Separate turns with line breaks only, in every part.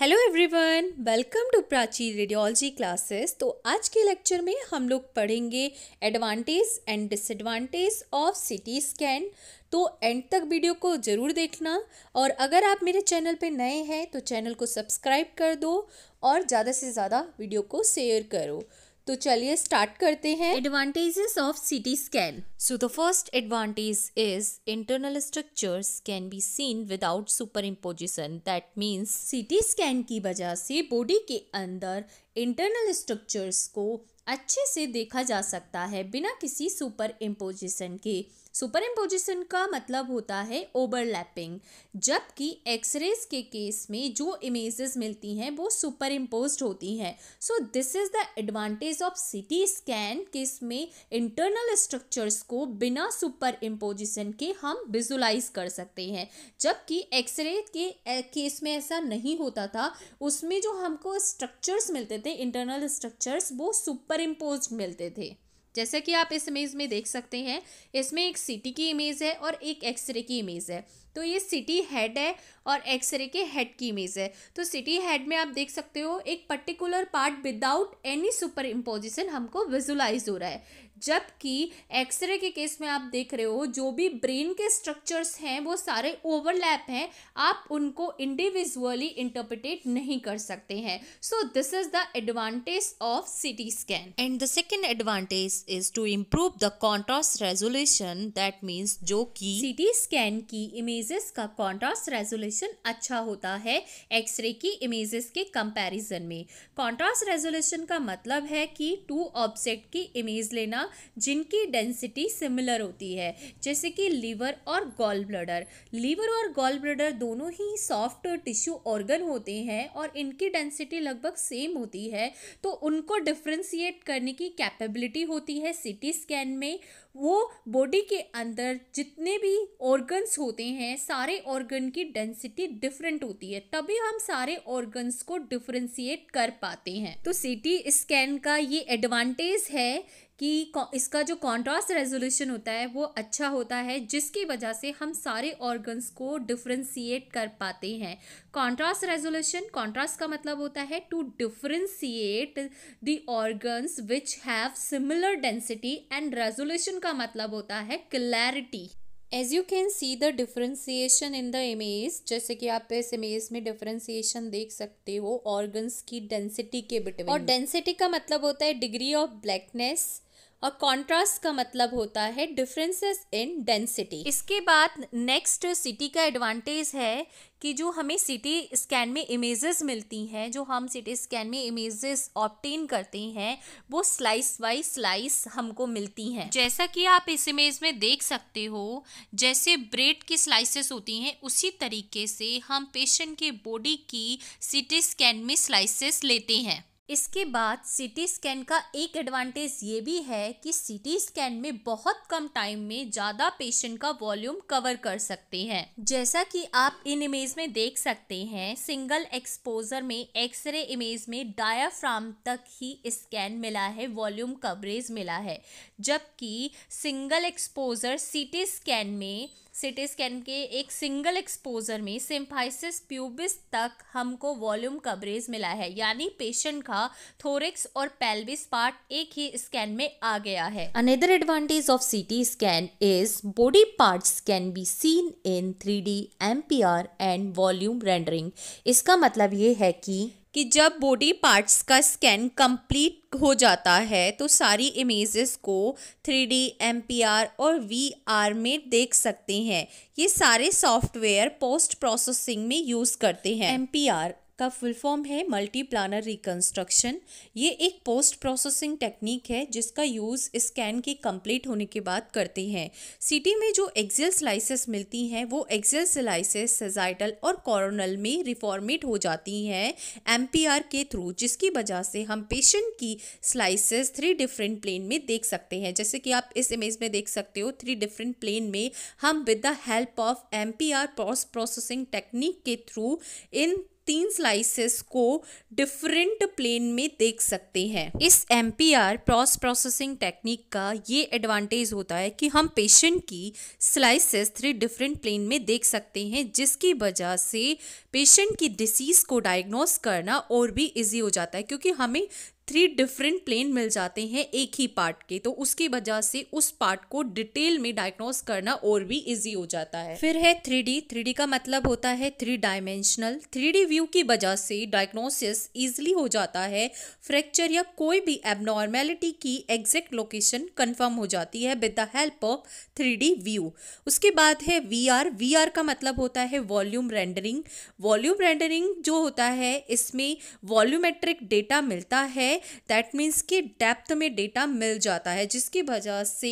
Hello everyone welcome to Prachi radiology classes तो आज के लेक्चर में हम लोग पढ़ेंगे advantage and disadvantage of CT scan तो एंड तक वीडियो को ज़रूर देखना और अगर आप मेरे चैनल पे नए हैं तो चैनल को सब्सक्राइब कर दो और ज़्यादा से ज़्यादा वीडियो को शेयर करो तो चलिए स्टार्ट करते हैं advantages of CT scan so the first advantage is internal structures can be seen without superimposition that means CT scan की वजह से बॉडी के अंदर इंटरनल स्ट्रक्चर्स को अच्छे से देखा जा सकता है बिना किसी सुपर इम्पोजिशन के सुपर इम्पोजिशन का मतलब होता है ओवरलैपिंग जबकि एक्सरेज के केस में जो इमेजेस मिलती हैं वो सुपर इम्पोज होती हैं so this is the advantage of C T scan के इसमें इंटरनल स्ट्रक्चर्स को बिना सुपर इम्पोजिशन के हम विजुलाइज कर सकते हैं जबकि एक्सरे के केस में ऐसा नहीं होता था उसमें जो हमको स्ट्रक्चर्स मिलते थे इंटरनल स्ट्रक्चर्स वो सुपर इम्पोज मिलते थे जैसे कि आप इस इमेज में देख सकते हैं इसमें एक सिटी की इमेज है और एक एक्सरे की इमेज है तो ये सिटी हेड है और एक्सरे के हेड की इमेज है तो सिटी हेड में आप देख सकते हो एक particular part without any superimposition हमको विजुलाइज हो रहा है जबकि एक्सरे के केस में आप देख रहे हो जो भी ब्रेन के स्ट्रक्चर्स हैं वो सारे ओवरलैप हैं आप उनको इंडिविजुअली इंटरप्रिटेट नहीं कर सकते हैं so this is the advantage of C T scan and the second advantage is to improve the contrast resolution that means जो कि सी टी स्कैन की इमेजेस का कॉन्ट्रास्ट रेजोल्यूशन अच्छा होता है एक्सरे की इमेजेस के कंपेरिजन में कॉन्ट्रास्ट रेजोल्यूशन का मतलब है कि टू ऑब्जेक्ट की इमेज लेना जिनकी डेंसिटी सिमिलर होती है जैसे कि लीवर और गॉल ब्लडर लीवर और गॉल ब्लडर दोनों ही सॉफ्ट टिश्यू ऑर्गन होते हैं और इनकी डेंसिटी लगभग सेम होती है तो उनको डिफ्रेंसीट करने की कैपेबिलिटी होती है सिटी स्कैन में वो बॉडी के अंदर जितने भी ऑर्गन्स होते हैं सारे ऑर्गन की डेंसिटी डिफरेंट होती है तभी हम सारे ऑर्गन्स को डिफ्रेंसीट कर पाते हैं तो सिटी स्कैन का ये एडवांटेज है कि इसका जो कॉन्ट्रास्ट रेजोल्यूशन होता है वो अच्छा होता है जिसकी वजह से हम सारे ऑर्गन्स को डिफ्रेंसीट कर पाते हैं कॉन्ट्रास्ट रेजोल्यूशन कॉन्ट्रास्ट का मतलब होता है to differentiate the organs which have similar density and resolution का मतलब होता है clarity as you can see the differentiation in the image जैसे कि आप इस इमेज में डिफ्रेंसीशन देख सकते हो ऑर्गन्स की डेंसिटी के बिटवीन और डेंसिटी का मतलब होता है डिग्री ऑफ ब्लैकनेस और कॉन्ट्रास्ट का मतलब होता है डिफरेंसेस इन डेंसिटी इसके बाद नेक्स्ट सिटी का एडवांटेज है कि जो हमें सिटी स्कैन में इमेजेस मिलती हैं जो हम सिटी स्कैन में इमेजेस ऑप्टेन करते हैं वो स्लाइस बाई स्लाइस हमको मिलती हैं जैसा कि आप इस इमेज में देख सकते हो जैसे ब्रेड की स्लाइसेस होती हैं उसी तरीके से हम पेशेंट के बॉडी की सिटी स्कैन में स्लाइसेस लेते हैं इसके बाद सिटी स्कैन का एक एडवांटेज ये भी है कि सिटी स्कैन में बहुत कम टाइम में ज़्यादा पेशेंट का वॉल्यूम कवर कर सकते हैं जैसा कि आप इन इमेज में देख सकते हैं सिंगल एक्सपोजर में एक्सरे इमेज में डायाफ्राम तक ही स्कैन मिला है वॉल्यूम कवरेज मिला है जबकि सिंगल एक्सपोजर सिटी स्कैन में सिटी स्कैन के एक सिंगल एक्सपोजर में सिम्फाइसिस प्यूबिस तक हमको वॉल्यूम कवरेज मिला है यानी पेशेंट का थोरिक्स और पेल्विस पार्ट एक ही स्कैन में आ गया है another advantage of CT scan is body parts can be seen in three D M P R and volume rendering इसका मतलब ये है कि कि जब बॉडी पार्ट्स का स्कैन कंप्लीट हो जाता है तो सारी इमेजेस को 3D, MPR और VR में देख सकते हैं ये सारे सॉफ्टवेयर पोस्ट प्रोसेसिंग में यूज़ करते हैं MPR का फुल फॉर्म है मल्टी प्लानर रिकन्स्ट्रक्शन ये एक पोस्ट प्रोसेसिंग टेक्निक है जिसका यूज़ स्कैन के कंप्लीट होने के बाद करते हैं सिटी में जो एक्जल स्लाइसिस मिलती हैं वो एक्जल स्लाइसिस सेजाइटल और कॉरोनल में रिफॉर्मेट हो जाती हैं एम के थ्रू जिसकी वजह से हम पेशेंट की स्लाइसिस थ्री डिफरेंट प्लेन में देख सकते हैं जैसे कि आप इस इमेज में देख सकते हो थ्री डिफरेंट प्लेन में हम with the help of M P R processing technique के थ्रू इन तीन स्लाइसेस को डिफरेंट प्लेन में देख सकते हैं इस M P R pros processing technique का ये एडवांटेज होता है कि हम पेशेंट की स्लाइसेस थ्री डिफरेंट प्लेन में देख सकते हैं जिसकी वजह से पेशेंट की डिसीज़ को डायग्नोस करना और भी इजी हो जाता है क्योंकि हमें थ्री डिफरेंट प्लेन मिल जाते हैं एक ही पार्ट के तो उसकी वजह से उस पार्ट को डिटेल में डायग्नोस करना और भी इजी हो जाता है फिर है थ्री डी थ्री डी का मतलब होता है three dimensional three D view की वजह से डायग्नोसिस इजिली हो जाता है फ्रैक्चर या कोई भी एबनॉर्मेलिटी की एग्जैक्ट लोकेशन कन्फर्म हो जाती है with the help of three D view उसके बाद है वी आर वी आर का मतलब होता है वॉल्यूम रेंडरिंग वॉल्यूम रेंडरिंग जो होता है इसमें वॉल्यूमेट्रिक डेटा मिलता है दैट मीन्स कि डेप्थ में डेटा मिल जाता है जिसकी वजह से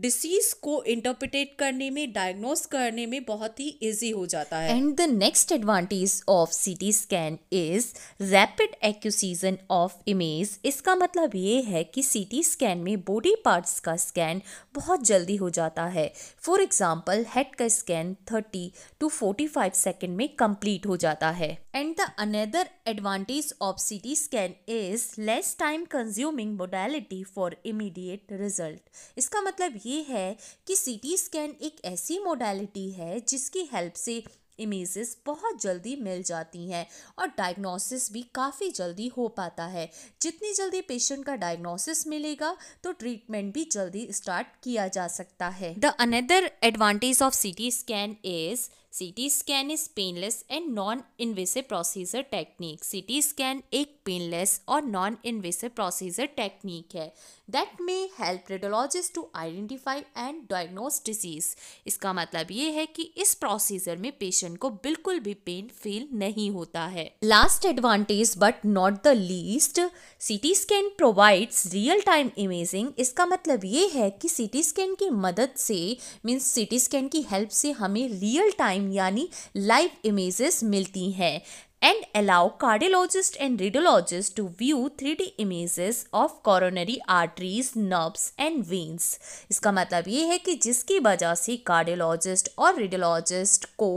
डिसीज़ को इंटरप्रिटेट करने में डायग्नोस करने में बहुत ही ईजी हो जाता है and the next advantage of C T scan is rapid acquisition of image इसका मतलब ये है कि सी टी स्कैन में बॉडी पार्ट्स का स्कैन बहुत जल्दी हो जाता है फॉर एग्ज़ाम्पल हेड का scan thirty two forty five second में कंप्लीट हो जाता है And the another advantage of CT scan is less time consuming modality for immediate result. इसका मतलब ये है कि CT scan एक ऐसी modality है जिसकी हेल्प से इमेजेस बहुत जल्दी मिल जाती हैं और डायग्नोसिस भी काफ़ी जल्दी हो पाता है जितनी जल्दी पेशेंट का डायग्नोसिस मिलेगा तो ट्रीटमेंट भी जल्दी स्टार्ट किया जा सकता है the another advantage of C T scan is CT scan is painless and non invasive procedure technique CT scan एक पेनलेस और नॉन इन्वेसिव प्रोसीजर टेक्निक है that may help radiologist to identify and diagnose disease इसका मतलब ये है कि इस procedure में पेशेंट को बिल्कुल भी पेन फील नहीं होता है last advantage but not the least CT scan provides real time imaging इसका मतलब ये है कि सीटी स्कैन की मदद से मीन्स सिटी स्कैन की हेल्प से हमें रियल टाइम स्कैन यानी लाइव इमेजेस मिलती हैं and allow cardiologist and radiologist to view three D images of coronary arteries nerves and veins इसका मतलब ये है कि जिसकी वजह से कार्डियोलॉजिस्ट और रेडियोलॉजिस्ट को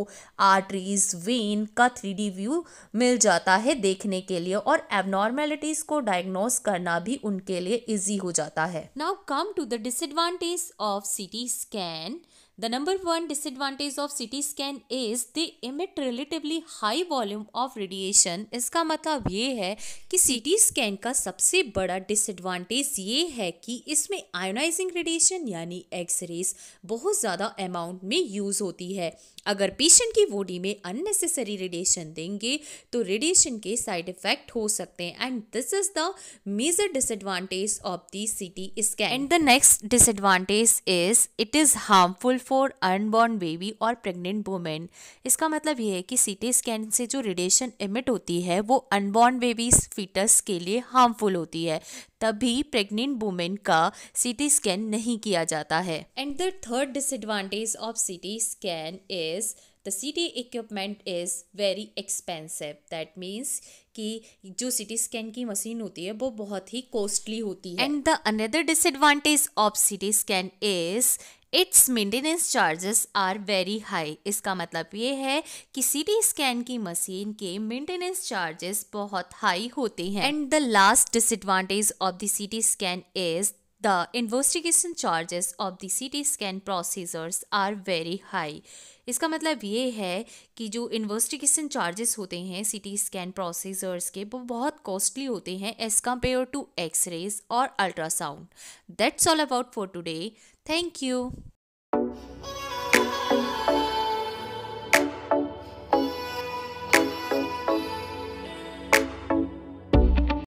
आर्टरीज वेन का थ्री डी व्यू मिल जाता है देखने के लिए और एबनॉर्मेलिटीज को डायग्नोस करना भी उनके लिए इजी हो जाता है now come to the disadvantage of C T scan The number one disadvantage of CT scan is they emit relatively high volume of radiation. इसका मतलब ये है कि CT scan का सबसे बड़ा disadvantage ये है कि इसमें आयोनाइजिंग रेडिएशन यानी एक्सरेज बहुत ज़्यादा अमाउंट में यूज़ होती है अगर पेशेंट की बॉडी में अननेसेसरी रेडिएशन देंगे तो रेडिएशन के साइड इफेक्ट हो सकते हैं and this is the major disadvantage of the C T scan and the next disadvantage is it is harmful for unborn baby और प्रेग्नेंट वुमेन इसका मतलब ये है कि सीटी स्कैन से जो रेडिएशन इमिट होती है वो अनबॉर्न बेबीज फीटस के लिए हार्मफुल होती है तभी प्रेग्नेंट वुमेन का सीटी स्कैन नहीं किया जाता है and the third disadvantage of CT scan is the C T equipment is very expensive that means कि जो सी टी स्कैन की मशीन होती है वो बहुत ही कॉस्टली होती है and the another disadvantage of C T scan is its maintenance charges are very high इसका मतलब ये है कि सी टी स्कैन की मशीन के मेंटेनेंस चार्जेस बहुत हाई होते हैं and the last disadvantage of the C scan is The investigation charges of the CT scan procedures are very high. इसका मतलब ये है कि जो इन्वेस्टिगेशन चार्जेस होते हैं सीटी स्कैन प्रोसीजर्स के वो बहुत कॉस्टली होते हैं एज कम्पेयर टू एक्सरेज और ultrasound that's all about for today thank you